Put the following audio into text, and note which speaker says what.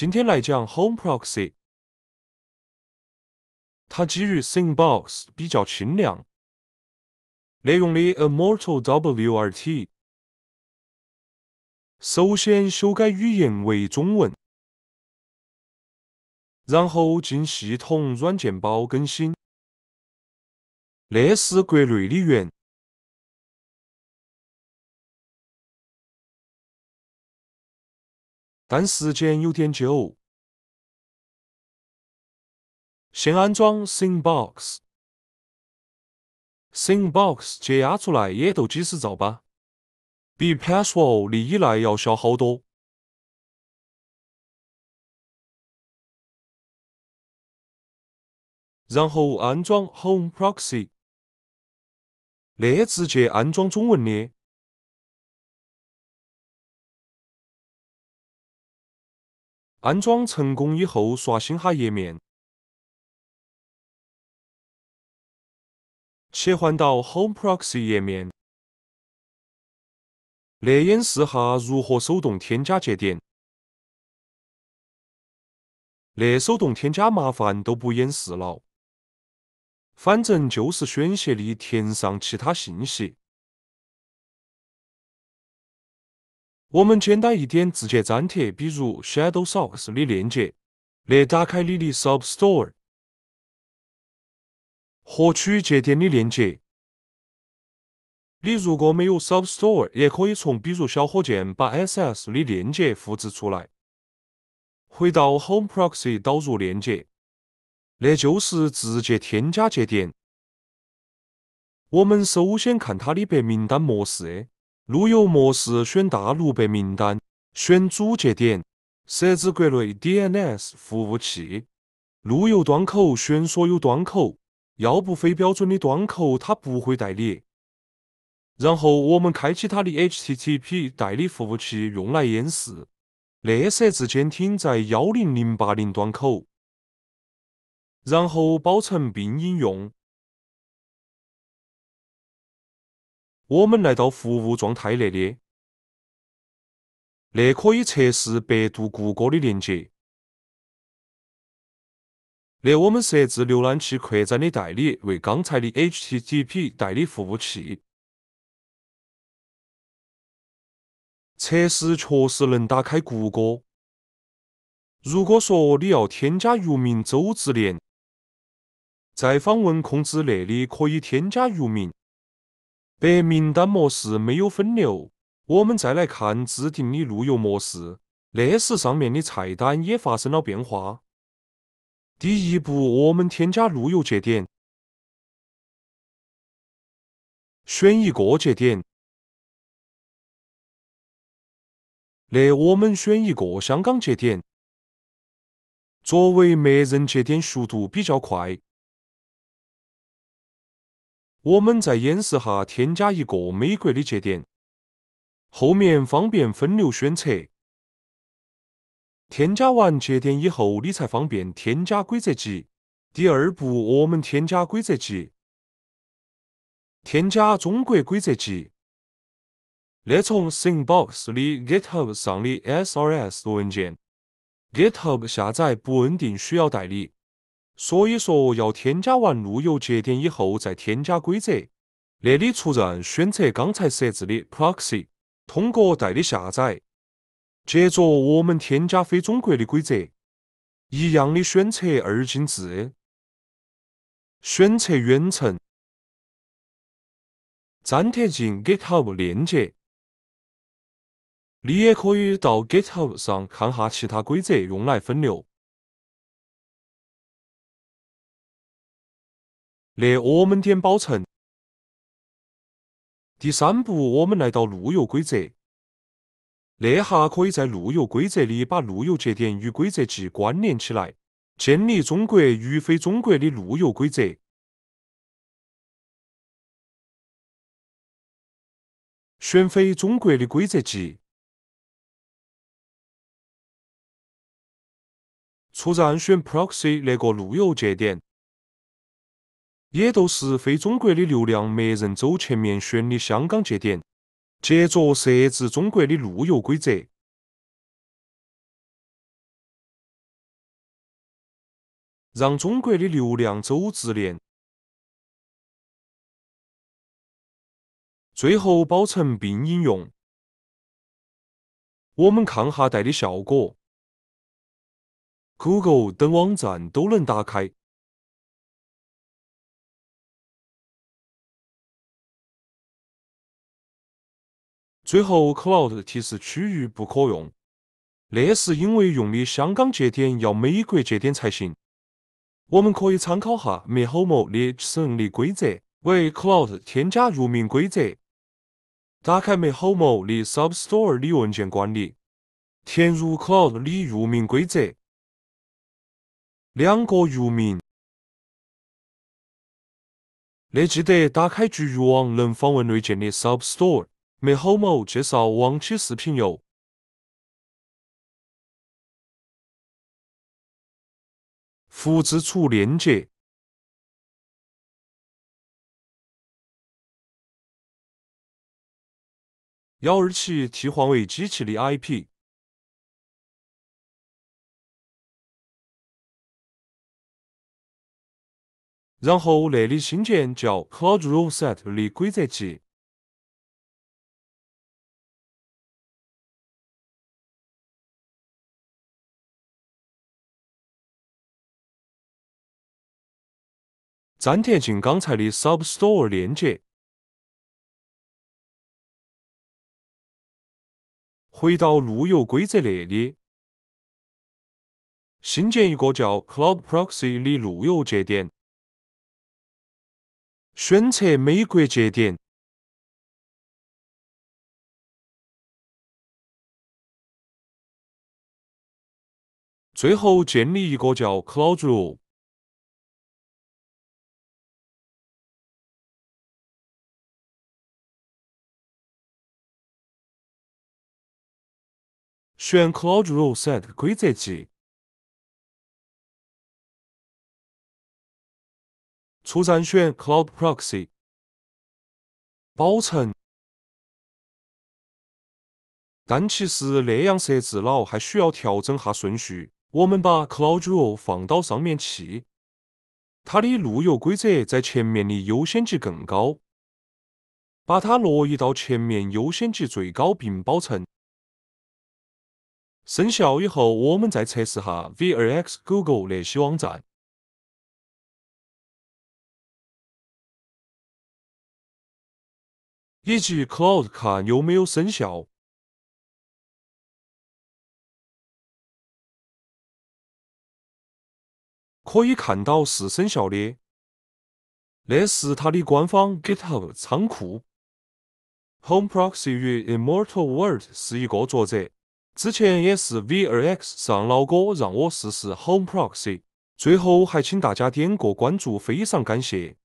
Speaker 1: 今天来讲 Home Proxy，它基于 s i n b o x 比较轻量，利用的 Amortal WRT。
Speaker 2: 首先修改语言为中文，
Speaker 3: 然后进系统软件包更新，这是国内的源。但时间有点久，先安装 s i n b o x
Speaker 2: s i n b o x 解压出来也都几十兆吧，
Speaker 3: 比 Password 的依赖要小好多。然后安装 Home Proxy，那直接安装中文的。安装成功以后，刷新下页面，
Speaker 2: 切换到 Home Proxy 页面。那演示下如何手动添加节点。那手动添加麻烦都不演示了，
Speaker 1: 反正就是选协里填上其他信息。我们简单一点，直接粘贴，比如 Shadowsocks
Speaker 2: 的链接，来打开你的 Sub Store
Speaker 1: 获取节点的链接。你如果没有 Sub Store，也可以从比如小火箭把 SS 的链接复制出来，回到 Home Proxy 导入链接，那就是直接添加节点。我们首先看它的白名单模式。路由模式选大陆白名单，选主节点，设置国内 DNS 服务器，路由端口选所有端口，要不非标准的端口它不会代理。然后我们开启它的 HTTP 代理服务器用来演示，那设置监听在幺零零八零端口，然后保存并应用。
Speaker 2: 我们来到服务状态那里，那可以测试百度、谷歌的连接。那我们设置浏览器扩展的代理为刚才的 HTTP 代理服务器。测试确实能打开谷歌。
Speaker 1: 如果说你要添加域名周志连，在访问控制那里可以添加域名。白名单模式没有分流，我们再来看自定义路由模式，那时上面的菜单也发生了变化。第一步，我们添加路由节点，
Speaker 3: 选一个节点，那我们选一个香港节点，
Speaker 2: 作为默认节点，速度比较快。我们再演示下添加一个美国的节点，
Speaker 1: 后面方便分流选择。添加完节点以后，你才方便添加规则集。第二步，我们添加规则集，添加中国规则集，那从 Synbox 的 GitHub 上的 SRS 文件，GitHub 下载不稳定，需要代理。所以说，要添加完路由节点以后，再添加规则。这里出站选择刚才设置的 Proxy，通过代理下载。接着我们添加非中国的规则，一样的选择二进制，选择
Speaker 2: 远程，粘贴进 GitHub 链接。
Speaker 3: 你也可以到 GitHub 上看下其他规则用来分流。
Speaker 1: 那我们点保存。第三步，我们来到路由规则。那哈可以在路由规则里把路由节点与规则集关联起来，建立中国与非中国的路由规则，
Speaker 3: 选非中国的规则集。
Speaker 1: 出站选 Proxy 那个路由节点。也都是非中国的流量，没人走前面选的香港节点，接着设置中国的路由规则，
Speaker 3: 让中国的流量走直连，最后保存并应用。我们看下带的效果，Google 等网站都能打开。
Speaker 1: 最后，Cloud 提示区域不可用，那是因为用的香港节点要美国节点才行。我们可以参考下 Home 的省的规则，为 Cloud 添加域名规则。打开 m e Home 的 SubStore 的文件管理，填入 Cloud 的域名规则，
Speaker 2: 两个域名。那记得打开局域网能访问内建的 SubStore。没好某
Speaker 3: 介绍往期视频哟，复制出链接，幺二七替换为机器的 IP，然后那里新建叫 Cloud Rule Set 的规则集。粘贴进刚才的 sub store 连接，回到路由规则里
Speaker 2: 新建一个叫 cloud proxy 的路由节点，
Speaker 3: 选择美国节点，最后建立一个叫 cloud。Rule。选 Cloud Rule Set 规则集，出站选 Cloud Proxy，保存。
Speaker 1: 但其实那样设置了，还需要调整下顺序。我们把 Cloud Rule 放到上面去，它的路由规则在前面的优先级更高，把它挪移到前面优先级最高并保存。生效以后，我们再测试下
Speaker 3: V2X、Google 这些网站，以及 Cloud 卡有没有生效。可以看到是生效的。
Speaker 1: 那是它的官方 Git u 仓库。Home Proxy 与 Immortal World 是一个作者。之前也是 V 二 X 上老哥让我试试 Home Proxy，最后还请大家点个关注，非常感谢。